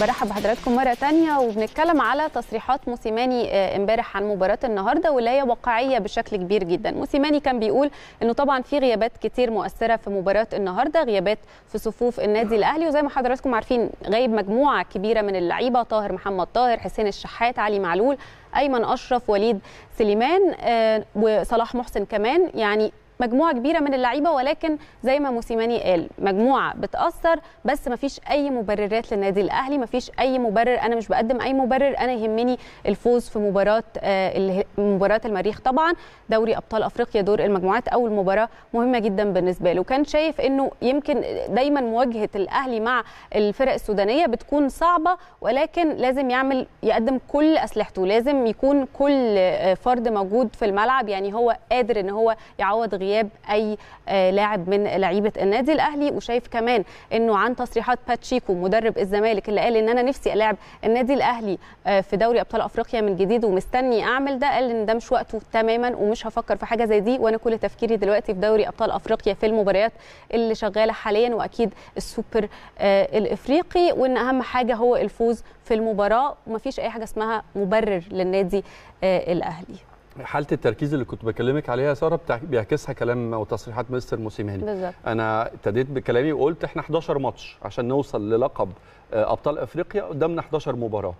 برحب بحضراتكم مرة تانية وبنتكلم على تصريحات موسيماني آه، امبارح عن مباراة النهاردة واللي هي واقعية بشكل كبير جدا، موسيماني كان بيقول انه طبعا في غيابات كتير مؤثرة في مباراة النهاردة، غيابات في صفوف النادي الأهلي وزي ما حضراتكم عارفين غايب مجموعة كبيرة من اللعيبة طاهر محمد طاهر، حسين الشحات، علي معلول، أيمن أشرف، وليد سليمان آه، وصلاح محسن كمان يعني مجموعه كبيره من اللعيبه ولكن زي ما موسيماني قال مجموعه بتاثر بس ما فيش اي مبررات للنادي الاهلي ما فيش اي مبرر انا مش بقدم اي مبرر انا يهمني الفوز في مباراه آه، مباراه المريخ طبعا دوري ابطال افريقيا دور المجموعات اول مباراه مهمه جدا بالنسبه له كان شايف انه يمكن دايما مواجهه الاهلي مع الفرق السودانيه بتكون صعبه ولكن لازم يعمل يقدم كل اسلحته لازم يكون كل آه، فرد موجود في الملعب يعني هو قادر ان هو يعوض غياب غياب اي آه، لاعب من لعيبه النادي الاهلي وشايف كمان انه عن تصريحات باتشيكو مدرب الزمالك اللي قال ان انا نفسي العب النادي الاهلي آه، في دوري ابطال افريقيا من جديد ومستني اعمل ده قال ان ده مش وقته تماما ومش هفكر في حاجه زي دي وانا كل تفكيري دلوقتي في دوري ابطال افريقيا في المباريات اللي شغاله حاليا واكيد السوبر آه، الافريقي وان اهم حاجه هو الفوز في المباراه ومفيش اي حاجه اسمها مبرر للنادي الاهلي حاله التركيز اللي كنت بكلمك عليها يا ساره بيعكسها كلام وتصريحات مستر موسيماني انا ابتديت بكلامي وقلت احنا 11 ماتش عشان نوصل للقب آه، ابطال افريقيا قدامنا 11 مباراه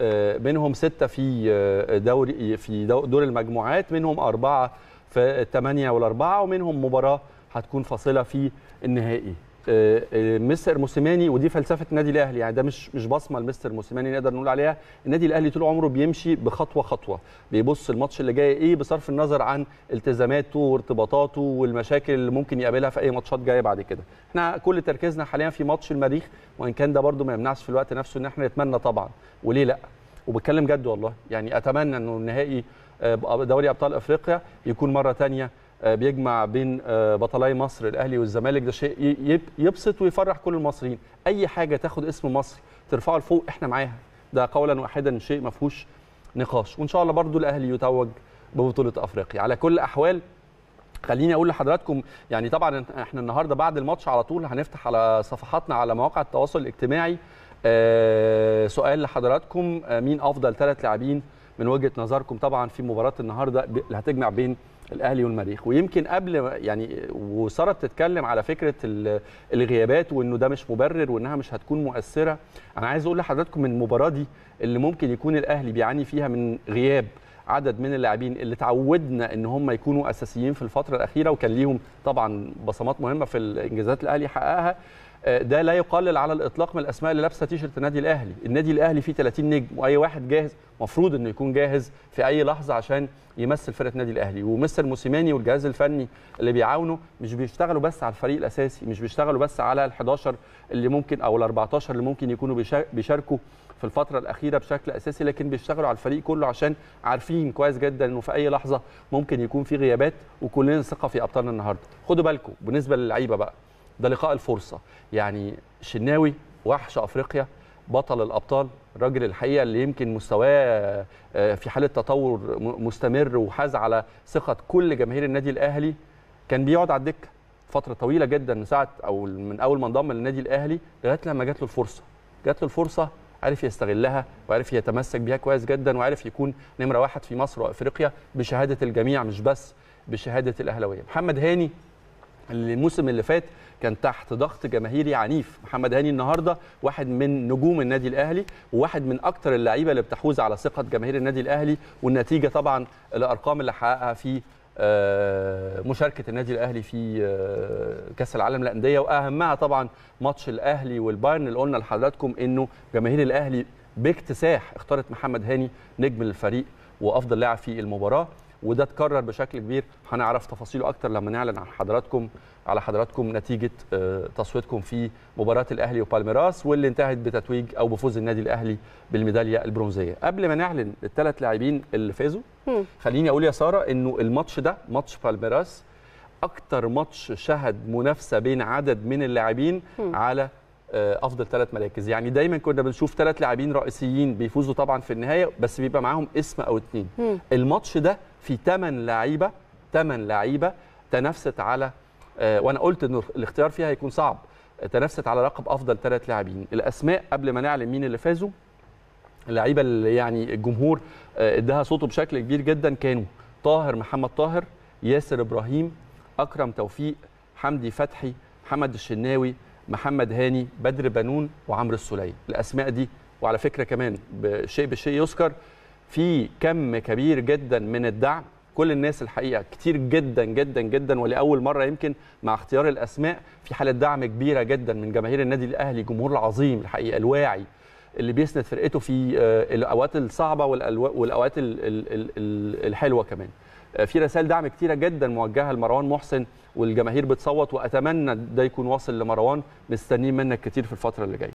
آه، منهم سته في آه، دوري في دور المجموعات منهم اربعه في الثمانيه والاربعه ومنهم مباراه هتكون فاصله في النهائي آه، آه، مستر موسيماني ودي فلسفه النادي الاهلي يعني ده مش مش بصمه لمستر موسيماني نقدر نقول عليها النادي الاهلي طول عمره بيمشي بخطوه خطوه بيبص الماتش اللي جاي ايه بصرف النظر عن التزاماته وارتباطاته والمشاكل اللي ممكن يقابلها في اي ماتشات جايه بعد كده احنا كل تركيزنا حاليا في ماتش المريخ وان كان ده برده ما يمنعش في الوقت نفسه ان احنا نتمنى طبعا وليه لا وبتكلم جد والله يعني اتمنى انه النهائي آه، دوري ابطال افريقيا يكون مره ثانيه آه، بيجمع بين آه، بطلاي مصر الاهلي والزمالك ده شيء يبسط ويفرح كل المصريين اي حاجه تاخد اسم مصر ترفعه لفوق احنا معاها ده قولا واحدا شيء ما فيهوش نقاش وان شاء الله برضو الاهلي يتوج ببطوله افريقيا على كل الاحوال خليني اقول لحضراتكم يعني طبعا احنا النهارده بعد الماتش على طول هنفتح على صفحاتنا على مواقع التواصل الاجتماعي آه، سؤال لحضراتكم مين افضل ثلاث لاعبين من وجهه نظركم طبعا في مباراه النهارده اللي هتجمع بين الاهلي والمريخ ويمكن قبل يعني وساره بتتكلم على فكره الغيابات وانه ده مش مبرر وانها مش هتكون مؤثره انا عايز اقول لحضراتكم من المباراه دي اللي ممكن يكون الاهلي بيعاني فيها من غياب عدد من اللاعبين اللي تعودنا ان هم يكونوا اساسيين في الفتره الاخيره وكان ليهم طبعا بصمات مهمه في الانجازات الاهلي حققها ده لا يقلل على الاطلاق من الاسماء اللي لابسه تيشرت النادي الاهلي النادي الاهلي فيه 30 نجم واي واحد جاهز مفروض انه يكون جاهز في اي لحظه عشان يمثل فرقه النادي الاهلي ومستر موسيماني والجهاز الفني اللي بيعاونه مش بيشتغلوا بس على الفريق الاساسي مش بيشتغلوا بس على ال11 اللي ممكن او ال14 اللي ممكن يكونوا بيشاركوا في الفتره الاخيره بشكل اساسي لكن بيشتغلوا على الفريق كله عشان عارفين كويس جدا انه في اي لحظه ممكن يكون في غيابات وكلنا ثقه في ابطالنا النهارده خدوا بالكم بالنسبه للعيبه بقى ده لقاء الفرصه يعني شناوي وحش افريقيا بطل الابطال الراجل الحقيقه اللي يمكن مستواه آه، في حاله تطور مستمر وحاز على ثقه كل جماهير النادي الاهلي كان بيقعد على الدكه فتره طويله جدا من ساعه او من اول ما انضم للنادي الاهلي لغايه لما جات له الفرصه جات له الفرصه عرف يستغلها وعرف يتمسك بيها كويس جدا وعرف يكون نمره واحد في مصر وافريقيا بشهاده الجميع مش بس بشهاده الاهلاويه محمد هاني الموسم اللي فات كان تحت ضغط جماهيري عنيف محمد هاني النهارده واحد من نجوم النادي الاهلي وواحد من اكتر اللعيبه اللي بتحوز على ثقه جماهير النادي الاهلي والنتيجه طبعا الارقام اللي حققها في آه، مشاركه النادي الاهلي في آه، كاس العالم للانديه واهمها طبعا ماتش الاهلي والبايرن اللي قلنا لحضراتكم انه جماهير الاهلي باكتساح اختارت محمد هاني نجم الفريق وافضل لاعب في المباراه وده اتكرر بشكل كبير هنعرف تفاصيله اكتر لما نعلن عن حضراتكم على حضراتكم نتيجه آه، تصويتكم في مباراه الاهلي وبالميراس واللي انتهت بتتويج او بفوز النادي الاهلي بالميداليه البرونزيه قبل ما نعلن الثلاث لاعبين اللي فازوا خليني اقول يا ساره انه الماتش ده ماتش بالميراس اكتر ماتش شهد منافسه بين عدد من اللاعبين على آه، افضل ثلاث مراكز يعني دايما كنا بنشوف ثلاث لاعبين رئيسيين بيفوزوا طبعا في النهايه بس بيبقى معاهم اسم او اتنين الماتش ده في 8 لعيبه 8 لعيبه تنافست على آه، وانا قلت ان الاختيار فيها هيكون صعب تنافست على لقب افضل ثلاث لاعبين الاسماء قبل ما نعلم مين اللي فازوا اللعيبه اللي يعني الجمهور آه، ادها صوته بشكل كبير جدا كانوا طاهر محمد طاهر ياسر ابراهيم اكرم توفيق حمدي فتحي محمد الشناوي محمد هاني بدر بنون وعمرو السليم الاسماء دي وعلى فكره كمان شيء بشيء يذكر في كم كبير جدا من الدعم كل الناس الحقيقه كتير جدا جدا جدا ولاول مره يمكن مع اختيار الاسماء في حاله دعم كبيره جدا من جماهير النادي الاهلي جمهور العظيم الحقيقه الواعي اللي بيسند فرقته في آه، الاوقات الصعبه والاوقات الحلوه كمان آه، في رسائل دعم كتيرة جدا موجهة لمروان محسن والجماهير بتصوت وأتمنى ده يكون واصل لمروان مستنيين منك كتير في الفترة اللي جاية